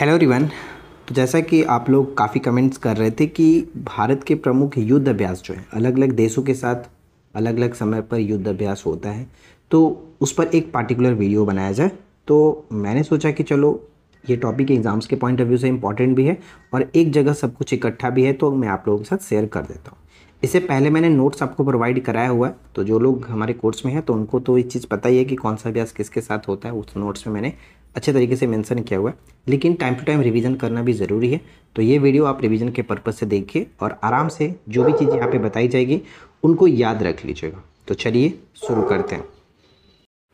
hello रिवन तो जैसा कि आप लोग काफ़ी कमेंट्स कर रहे थे कि भारत के प्रमुख युद्ध अभ्यास जो है अलग अलग देशों के साथ अलग अलग समय पर युद्ध अभ्यास होता है तो उस पर एक पार्टिकुलर वीडियो बनाया जाए तो मैंने सोचा कि चलो ये टॉपिक एग्ज़ाम्स के पॉइंट ऑफ व्यू से इम्पॉर्टेंट भी है और एक जगह सब कुछ इकट्ठा भी है तो मैं आप लोगों के साथ शेयर कर देता हूँ इससे पहले मैंने नोट्स आपको प्रोवाइड कराया हुआ है तो जो लोग हमारे कोर्स में हैं तो उनको तो ये चीज़ पता ही है कि कौन सा अभ्यास किसके साथ होता है उस नोट्स में मैंने अच्छे तरीके से मेंशन किया हुआ है लेकिन टाइम टू टाइम रिवीजन करना भी ज़रूरी है तो ये वीडियो आप रिवीजन के पर्पज़ से देखिए और आराम से जो भी चीज़ यहाँ पे बताई जाएगी उनको याद रख लीजिएगा तो चलिए शुरू करते हैं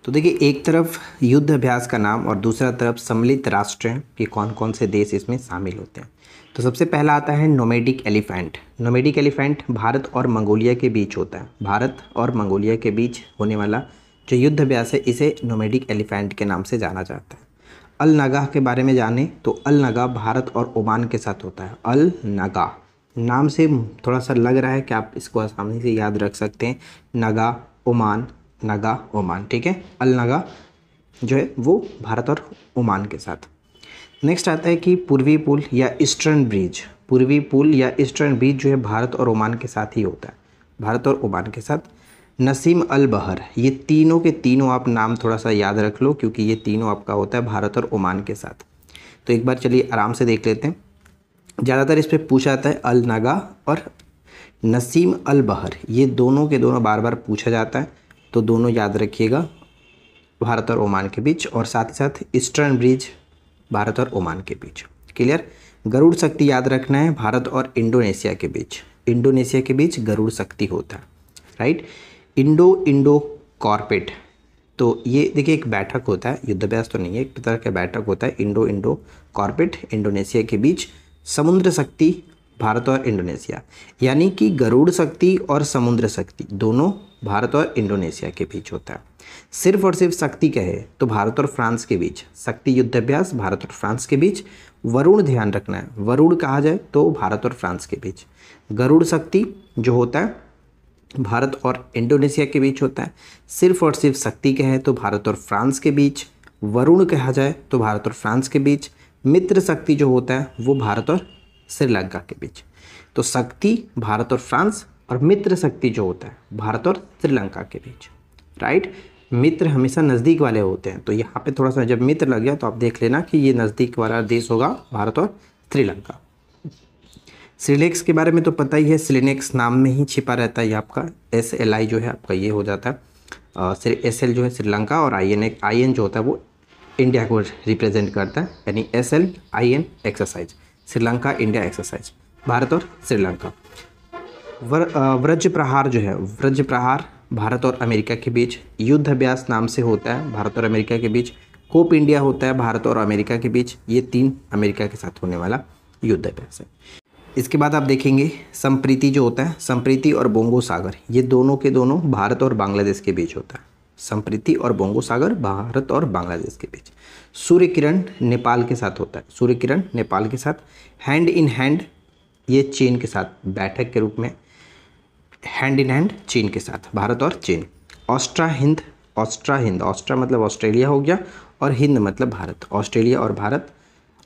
तो देखिए एक तरफ युद्ध अभ्यास का नाम और दूसरा तरफ सम्मिलित राष्ट्र हैं कि कौन कौन से देश इसमें शामिल होते हैं तो सबसे पहला आता है nomadic elephant nomadic elephant Bharat और मंगोलिया के बीच होता है भारत और मंगोलिया के बीच होने वाला जो युद्ध अभ्यास है इसे नोमेडिक एलिफेंट के नाम से जाना जाता है अल नगाह के बारे में जाने तो अल नगाह भारत और ओमान के साथ होता है अल नगाह नाम से थोड़ा सा लग रहा है कि आप इसको आसानी से याद रख सकते हैं नगा ओमान नगा ओमान ठीक है अल नगा जो है वो भारत और ओमान के साथ नेक्स्ट आता है कि पूर्वी पुल या ईस्टर्न ब्रिज पूर्वी पुल या ईस्टर्न ब्रिज जो है भारत और ओमान के साथ ही होता है भारत और ओमान के साथ नसीम अल बहर ये तीनों के तीनों आप नाम थोड़ा सा याद रख लो क्योंकि ये तीनों आपका होता है भारत और ओमान के साथ तो एक बार चलिए आराम से देख लेते हैं ज़्यादातर इस पर पूछा जाता है अल नगा और नसीम अल बहर ये दोनों के दोनों बार बार पूछा जाता है तो दोनों याद रखिएगा भारत और ओमान के बीच और साथ ही साथ ईस्टर्न ब्रिज भारत और ओमान के बीच क्लियर गरुड़ शक्ति याद रखना है भारत और इंडोनेशिया के बीच इंडोनेशिया के बीच गरुड़ शक्ति होता है राइट इंडो इंडो कॉर्पेट तो ये देखिए एक बैठक होता है युद्धाभ्यास तो नहीं है एक तरह का बैठक होता है इंडो इंडो कॉर्पेट इंडोनेशिया के बीच समुद्र शक्ति भारत और इंडोनेशिया यानी कि गरुड़ शक्ति और समुद्र शक्ति दोनों भारत और इंडोनेशिया के बीच होता है सिर्फ और सिर्फ शक्ति कहे तो भारत और फ्रांस के बीच शक्ति युद्धाभ्यास भारत और फ्रांस के बीच वरुण ध्यान रखना है वरुण कहा जाए तो भारत और फ्रांस के बीच गरुड़ शक्ति जो होता है भारत और इंडोनेशिया के बीच होता है सिर्फ और सिर्फ शक्ति कहे तो भारत और फ्रांस के बीच वरुण कहा जाए तो भारत और फ्रांस के बीच मित्र शक्ति जो होता है वो भारत और श्रीलंका के बीच तो शक्ति भारत और फ्रांस और मित्र शक्ति जो होता है भारत और श्रीलंका के बीच राइट मित्र हमेशा नज़दीक वाले होते हैं तो यहाँ पे थोड़ा सा जब मित्र लग गया तो आप देख लेना कि ये नज़दीक वाला देश होगा भारत और श्रीलंका सिलेक्स के बारे में तो पता ही है सिलेनेक्स नाम में ही छिपा रहता है आपका एस एल आई जो है आपका ये हो जाता है एस एल जो है श्रीलंका और आई एन आई एन जो होता है वो इंडिया को रिप्रेजेंट करता है यानी S L I N exercise Sri Lanka India exercise Bharat और श्रीलंका वर, व्रज प्रहार जो है व्रज प्रहार भारत और अमेरिका के बीच युद्ध अभ्यास नाम से होता है भारत और अमेरिका के बीच कोप इंडिया होता है भारत और अमेरिका के बीच ये तीन अमेरिका के साथ होने वाला युद्ध अभ्यास है इसके बाद आप देखेंगे संप्रीति जो होता है संप्रीति और बोंगो सागर ये दोनों के दोनों भारत और बांग्लादेश के बीच होता है संप्रीति और बोंगो सागर भारत और बांग्लादेश के बीच सूर्य किरण नेपाल के साथ होता है सूर्य किरण नेपाल के साथ हैंड इन हैंड ये चीन के साथ बैठक के रूप में हैंड इन हैंड चीन के साथ भारत और चीन ऑस्ट्रा हिंद ऑस्ट्रा हिंद ऑस्ट्रा मतलब ऑस्ट्रेलिया हो गया और हिंद मतलब भारत ऑस्ट्रेलिया और भारत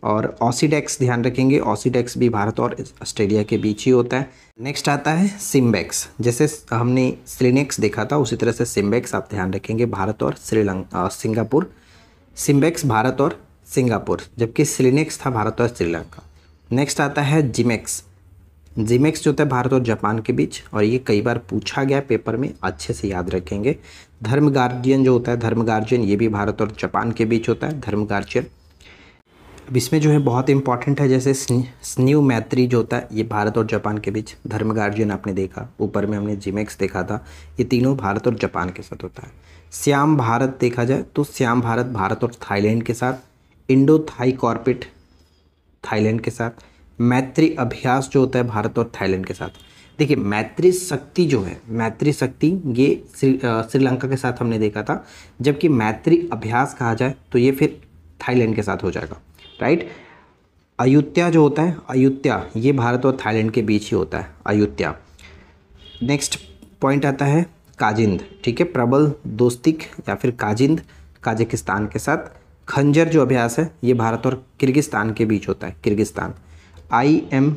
और ऑसीडेक्स ध्यान रखेंगे ऑसीडेक्स भी भारत और ऑस्ट्रेलिया के बीच ही होता है नेक्स्ट आता है सिम्बेक्स जैसे हमने सिलिनेक्स देखा था उसी तरह से सिम्बेक्स आप ध्यान रखेंगे भारत और श्रीलंका सिंगापुर सिम्बेक्स भारत और सिंगापुर जबकि सिलिनेक्स था भारत और श्रीलंका नेक्स्ट आता है जिमेक्स जिमेक्स जो होता है भारत और जापान के बीच और ये कई बार पूछा गया पेपर में अच्छे से याद रखेंगे धर्म गार्जियन जो होता है धर्म गार्जियन ये भी भारत और जापान के बीच होता है धर्म गार्जियन अब इसमें जो है बहुत इंपॉर्टेंट है जैसे स्न्यू मैत्री जो होता है ये भारत और जापान के बीच धर्म गार्जियन आपने देखा ऊपर में हमने जिमेक्स देखा था ये तीनों भारत और जापान के साथ होता है श्याम भारत देखा जाए तो श्याम भारत भारत और थाईलैंड के साथ इंडो थाई कॉर्पिट थाईलैंड के साथ मैत्री अभ्यास जो होता है भारत और थाईलैंड के साथ देखिए मैत्री शक्ति जो है मैत्री शक्ति ये श्रीलंका के साथ हमने देखा था जबकि मैत्री अभ्यास कहा जाए तो ये फिर थाईलैंड के साथ हो जाएगा राइट अयोध्या जो होता है अयोध्या ये भारत और थाईलैंड के बीच ही होता है अयोध्या नेक्स्ट पॉइंट आता है काजिंद ठीक है प्रबल दोस्तिक या फिर काजिंद काजिकिस्तान के साथ खंजर जो अभ्यास है ये भारत और किर्गिस्तान के बीच होता है Kyrgyzstan I M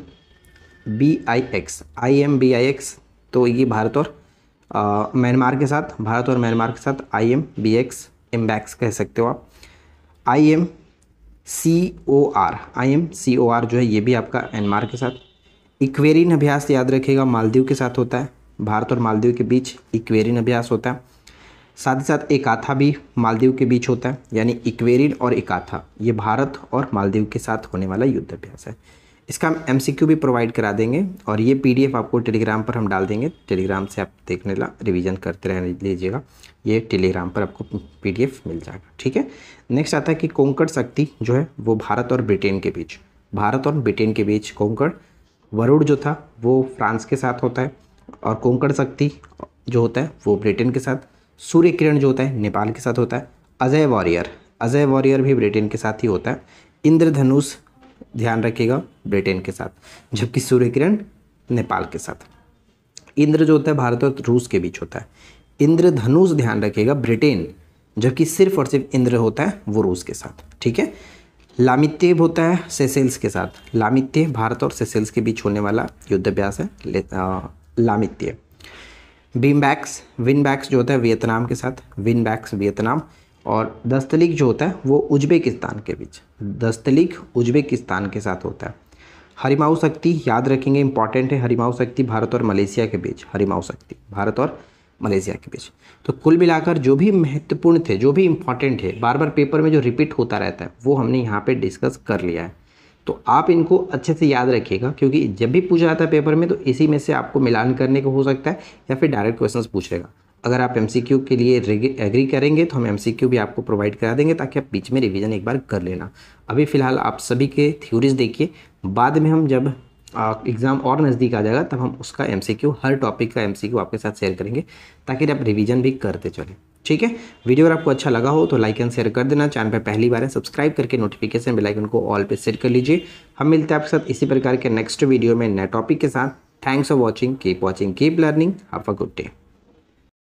B I X I M B I X तो ये भारत और म्यांमार के साथ भारत और म्यांमार के साथ I M B X IMBEX कह सकते हो आप I M C O R I M C O R जो है ये भी आपका एनमार के साथ इक्वेरिन अभ्यास याद रखिएगा मालदीव के साथ होता है भारत और मालदीव के बीच इक्वेरिन अभ्यास होता है साथ ही साथ एकाथा भी मालदीव के बीच होता है यानी इक्वेरिन और एकाथा ये भारत और मालदीव के साथ होने वाला युद्ध अभ्यास है इसका हम एम भी प्रोवाइड करा देंगे और ये पी आपको टेलीग्राम पर हम डाल देंगे टेलीग्राम से आप देखने ला रिविज़न करते रह लीजिएगा ये टेलीग्राम पर आपको पी मिल जाएगा ठीक है नेक्स्ट आता है कि कोंकण शक्ति जो है वो भारत और ब्रिटेन के बीच भारत और ब्रिटेन के बीच कोंकण वरुण जो था वो फ्रांस के साथ होता है और कोंकण शक्ति जो होता है वो ब्रिटेन के साथ सूर्य किरण जो होता है नेपाल के साथ होता है अजय वॉरियर अजय वॉरियर भी ब्रिटेन के साथ ही होता है इंद्रधनुष ध्यान रखिएगा ब्रिटेन के साथ जबकि सूर्य किरण नेपाल के साथ इंद्र जो होता है भारत और रूस के बीच होता है धनुष ध्यान रखिएगा ब्रिटेन जबकि सिर्फ और सिर्फ इंद्र होता है वो रूस के साथ ठीक है लामित्य होता है सेसेल्स के साथ लामित्य भारत और सेसेल्स के बीच होने वाला युद्धाभ्यास है लामित्य बीम बैक्स विन बैक्स जो होता है वियतनाम के साथ विन बैक्स वियतनाम और दस्तलीक जो होता है वो उज्बेकिस्तान के बीच दस्तलीक उज्बेकिस्तान के साथ होता है हरिमाऊ शक्ति याद रखेंगे इंपॉर्टेंट है हरिमाऊ शक्ति भारत और मलेशिया के बीच हरिमाऊ शक्ति भारत और मलेशिया के बीच तो कुल मिलाकर जो भी महत्वपूर्ण थे जो भी इंपॉर्टेंट है बार बार पेपर में जो रिपीट होता रहता है वो हमने यहाँ पर डिस्कस कर लिया है तो आप इनको अच्छे से याद रखिएगा क्योंकि जब भी पूछा जाता है पेपर में तो इसी में से आपको मिलान करने को हो सकता है या फिर डायरेक्ट क्वेश्चंस पूछेगा अगर आप एम के लिए एग्री करेंगे तो हम एम भी आपको प्रोवाइड करा देंगे ताकि आप बीच में रिविज़न एक बार कर लेना अभी फ़िलहाल आप सभी के थ्योरीज़ देखिए बाद में हम जब एग्ज़ाम और नज़दीक आ जाएगा तब हम उसका एम हर टॉपिक का एम आपके साथ शेयर करेंगे ताकि आप रिविज़न भी करते चलें ठीक है वीडियो अगर आपको अच्छा लगा हो तो लाइक एंड शेयर कर देना चैनल पर पहली बार है सब्सक्राइब करके नोटिफिकेशन बेल आइकन को ऑल पे सेट कर लीजिए हम मिलते हैं आपके साथ इसी प्रकार के नेक्स्ट वीडियो में नए टॉपिक के साथ thanks for watching keep watching keep learning have a good day